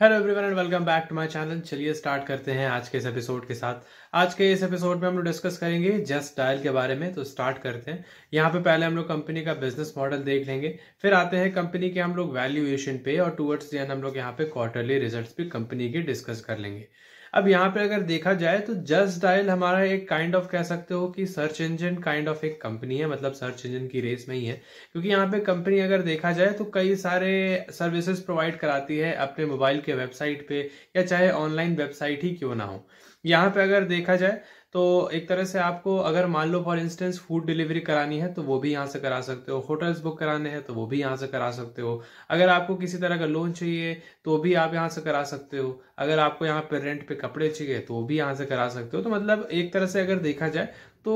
hello everyone and welcome back to my channel चलिए start करते हैं आज के इस एपिसोड के साथ आज के इस एपिसोड में हम लोग डिस्कस करेंगे जस्ट डायल के बारे में तो स्टार्ट करते हैं यहाँ पे पहले हम लोग कंपनी का बिजनेस मॉडल देख लेंगे फिर आते हैं कंपनी के हम लोग वैल्यूएशन पे और टूवर्ड्स दी हम लोग यहाँ पे क्वार्टरली रिजल्ट्स भी कंपनी के डिस्कस कर लेंगे अब यहाँ पे अगर देखा जाए तो जस्ट डायल हमारा एक काइंड kind ऑफ of कह सकते हो कि सर्च इंजन काइंड ऑफ एक कंपनी है मतलब सर्च इंजन की रेस में ही है क्योंकि यहाँ पे कंपनी अगर देखा जाए तो कई सारे सर्विसेज प्रोवाइड कराती है अपने मोबाइल के वेबसाइट पे या चाहे ऑनलाइन वेबसाइट ही क्यों ना हो यहाँ पे अगर देखा जाए तो एक तरह से आपको अगर मान लो फॉर इंस्टेंस फूड डिलीवरी करानी है तो वो भी यहाँ से करा सकते हो होटल्स बुक कराने हैं तो वो भी यहाँ से करा सकते हो अगर आपको किसी तरह का लोन चाहिए तो भी आप यहाँ से करा सकते हो अगर आपको यहाँ पे रेंट पे कपड़े चाहिए तो वो भी यहाँ से करा सकते हो तो मतलब एक तरह से अगर देखा जाए तो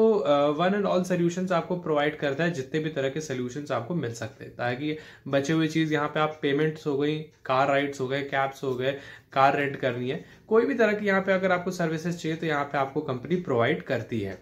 वन एंड ऑल सोल्यूशन आपको प्रोवाइड करता है जितने भी तरह के सोल्यूशन आपको मिल सकते हैं ताकि बचे हुए चीज़ यहाँ पे आप पेमेंट्स हो गई कार राइड्स हो गए कैब्स हो गए कार रेंट करनी है कोई भी तरह की यहाँ पे अगर आपको सर्विसेज चाहिए तो यहाँ पे आपको कंपनी प्रोवाइड करती है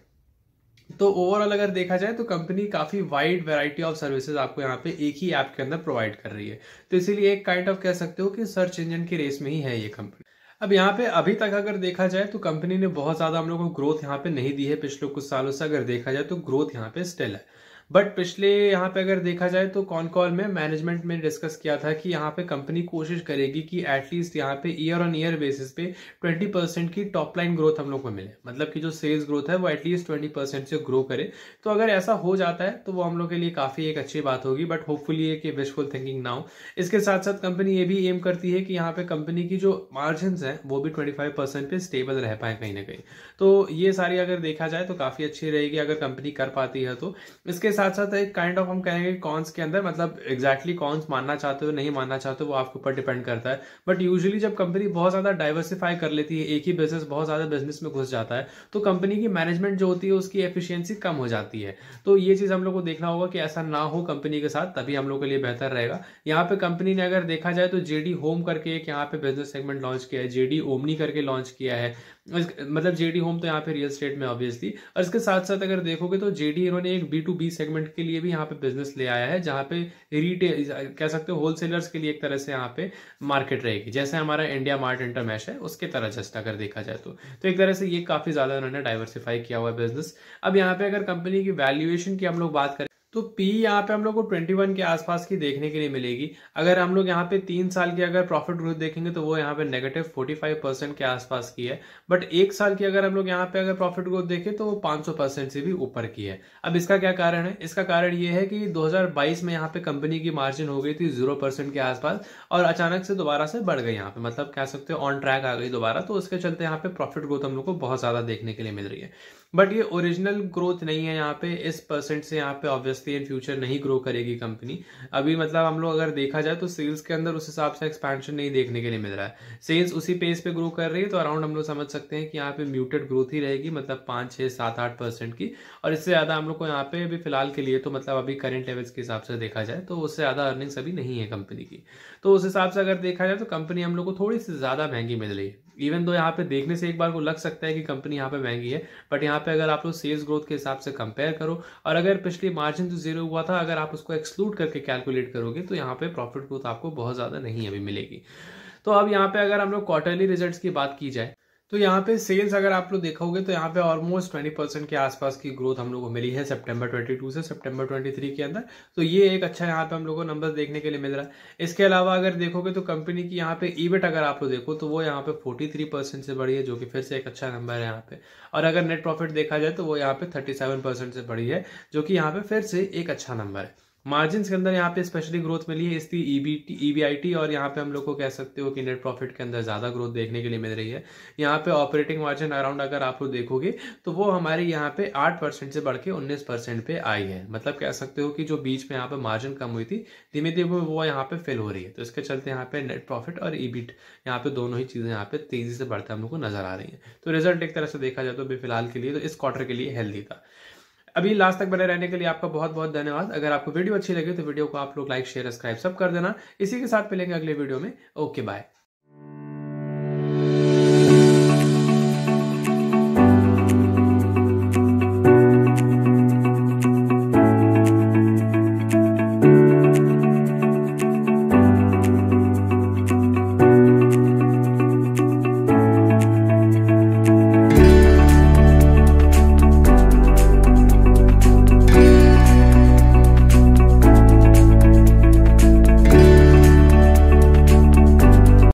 तो ओवरऑल अगर देखा जाए तो कंपनी काफ़ी वाइड वैरायटी ऑफ सर्विसेज आपको यहाँ पे एक ही ऐप के अंदर प्रोवाइड कर रही है तो इसीलिए एक काइंड kind ऑफ of कह सकते हो कि सर्च इंजन की रेस में ही है ये कंपनी अब यहाँ पे अभी तक अगर देखा जाए तो कंपनी ने बहुत ज़्यादा हम लोग को ग्रोथ यहाँ पे नहीं दी है पिछले कुछ सालों से अगर देखा जाए तो ग्रोथ यहाँ पे स्टिल है बट पिछले यहाँ पे अगर देखा जाए तो कॉन कॉल में मैनेजमेंट में डिस्कस किया था कि यहाँ पे कंपनी कोशिश करेगी कि एटलीस्ट यहाँ पे ईयर ऑन ईयर बेसिस पे 20 परसेंट की टॉप लाइन ग्रोथ हम लोग को मिले मतलब कि जो सेल्स ग्रोथ है वो एटलीस्ट 20 परसेंट से ग्रो करे तो अगर ऐसा हो जाता है तो वो हम लोग के लिए काफ़ी एक अच्छी बात होगी बट होपफुली ये विशफुल थिंकिंग ना हो इसके साथ साथ कंपनी ये भी एम करती है कि यहाँ पे कंपनी की जो मार्जिन है वो भी ट्वेंटी फाइव परसेंट पे स्टेबल रह पाए कहीं ना कहीं तो ये सारी अगर देखा जाए तो काफ़ी अच्छी रहेगी अगर कंपनी कर पाती है तो इसके साथ साथ एक काइंड ऑफ हम कहेंगे कॉन्स के अंदर मतलब एग्जैक्टली exactly कॉन्स मानना चाहते हो नहीं मानना चाहते हो वो आपके ऊपर डिपेंड करता है बट यूजुअली जब कंपनी बहुत ज़्यादा डाइवर्सिफाई कर लेती है एक ही बिजनेस बहुत ज़्यादा बिजनेस में घुस जाता है तो कंपनी की मैनेजमेंट जो होती है उसकी एफिशियंसी कम हो जाती है तो ये चीज़ हम लोग को देखना होगा कि ऐसा ना हो कंपनी के साथ तभी हम लोग के लिए बेहतर रहेगा यहाँ पे कंपनी ने अगर देखा जाए तो जेडी होम करके एक यहाँ पे बिजनेस सेगमेंट लॉन्च किया है जेडी ओमनी करके लॉन्च किया है मतलब जेडी होम तो यहाँ पे रियल स्टेट में ऑब्वियसली और इसके साथ साथ अगर देखोगे तो जेडी इन्होंने एक बी टू बी सेगमेंट के लिए भी यहाँ पे बिजनेस ले आया है जहाँ पे रिटेल कह सकते हो होलसेलर्स के लिए एक तरह से यहाँ पे मार्केट रहेगी जैसे हमारा इंडिया मार्ट इंटरमैश है उसके तरह जस्ट अगर देखा जाए तो, तो एक तरह से ये काफ़ी ज़्यादा उन्होंने डाइवर्सिफाई किया हुआ है बिजनेस अब यहाँ पे अगर कंपनी की वैल्यूएशन की हम लोग बात करें तो पी यहाँ पे हम लोग को 21 के आसपास की देखने के लिए मिलेगी अगर हम लोग यहाँ पे तीन साल की अगर प्रॉफिट ग्रोथ देखेंगे तो वो यहाँ पे नेगेटिव 45 परसेंट के आसपास की है बट एक साल की अगर हम लोग यहाँ पे अगर प्रॉफिट ग्रोथ देखें तो वो 500 परसेंट से भी ऊपर की है अब इसका क्या कारण है इसका कारण ये है कि दो में यहाँ पे कंपनी की मार्जिन हो गई थी जीरो के आसपास और अचानक से दोबारा से बढ़ गई यहाँ पे मतलब कह सकते हो ऑन ट्रैक आ गई दोबारा तो उसके चलते यहाँ पे प्रॉफिट ग्रोथ हम लोग को बहुत ज्यादा देखने के लिए मिल रही है बट ये ओरिजिनल ग्रोथ नहीं है यहाँ पे इस परसेंट से यहाँ पे ऑब्वियसली इन फ्यूचर नहीं ग्रो करेगी कंपनी अभी मतलब हम लोग अगर देखा जाए तो सेल्स के अंदर उस हिसाब से एक्सपेंशन नहीं देखने के लिए मिल रहा है सेल्स उसी पेस पे ग्रो कर रही है तो अराउंड हम लोग समझ सकते हैं कि यहाँ पे म्यूटेड ग्रोथ ही रहेगी मतलब पाँच छः सात आठ परसेंट की और इससे ज़्यादा हम लोग को यहाँ पे अभी फिलहाल के लिए तो मतलब अभी करेंट लेवल्स के हिसाब से देखा जाए तो उससे ज़्यादा अर्निंग्स अभी नहीं है कंपनी की तो उस हिसाब से अगर देखा जाए तो कंपनी हम लोग को थोड़ी सी ज़्यादा महंगी मिल रही है इवन तो यहाँ पे देखने से एक बार को लग सकता है कि कंपनी यहाँ पे महंगी है बट यहाँ पे अगर आप लोग सेल्स ग्रोथ के हिसाब से कंपेयर करो और अगर पिछले मार्जिन जो जीरो हुआ था अगर आप उसको एक्सक्लूड करके कैलकुलेट करोगे तो यहाँ पे प्रॉफिट ग्रोथ आपको बहुत ज़्यादा नहीं अभी मिलेगी तो अब यहाँ पे अगर हम लोग क्वार्टरली रिजल्ट्स की बात की जाए तो यहाँ पे सेल्स अगर आप लोग देखोगे तो यहाँ पे ऑलमोस्ट ट्वेंटी परसेंट के आसपास की ग्रोथ हम लोग को मिली है सितंबर 22 से सितंबर 23 के अंदर तो ये एक अच्छा यहाँ पे हम लोग को नंबर देखने के लिए मिल रहा है इसके अलावा अगर देखोगे तो कंपनी की यहाँ पे ईवेट अगर आप लोग देखो तो वो यहाँ पे फोर्टी से बढ़ी है जो कि फिर से एक अच्छा नंबर है यहाँ पे और अगर नेट प्रॉफिट देखा जाए तो वो यहाँ पे थर्टी से बढ़ी है जो कि यहाँ पे फिर से एक अच्छा नंबर है मार्जिन के अंदर यहाँ पे स्पेशली ग्रोथ मिली है इसकी ईबीटी e ईबीआईटी e और यहाँ पे हम लोग को कह सकते हो कि नेट प्रॉफिट के अंदर ज़्यादा ग्रोथ देखने के लिए मिल रही है यहाँ पे ऑपरेटिंग मार्जिन अराउंड अगर आप लोग देखोगे तो वो हमारे यहाँ पे आठ परसेंट से बढ़ के उन्नीस परसेंट पे आई है मतलब कह सकते हो कि जो बीच में यहाँ पे मार्जिन कम हुई थी धीमे धीमे वो यहाँ पे फेल हो रही है तो इसके चलते यहाँ पे नेट प्रॉफिट और ईबिट e यहाँ पे दोनों ही चीज़ें यहाँ पे तेज़ी से बढ़ते हम लोग को नजर आ रही है तो रिजल्ट एक तरह से देखा जाए तो फिलहाल के लिए तो इस क्वार्टर के लिए हेल्दी था अभी लास्ट तक बने रहने के लिए आपका बहुत बहुत धन्यवाद अगर आपको वीडियो अच्छी लगी तो वीडियो को आप लोग लाइक शेयर सब्सक्राइब सब कर देना इसी के साथ मिलेंगे अगले वीडियो में ओके बाय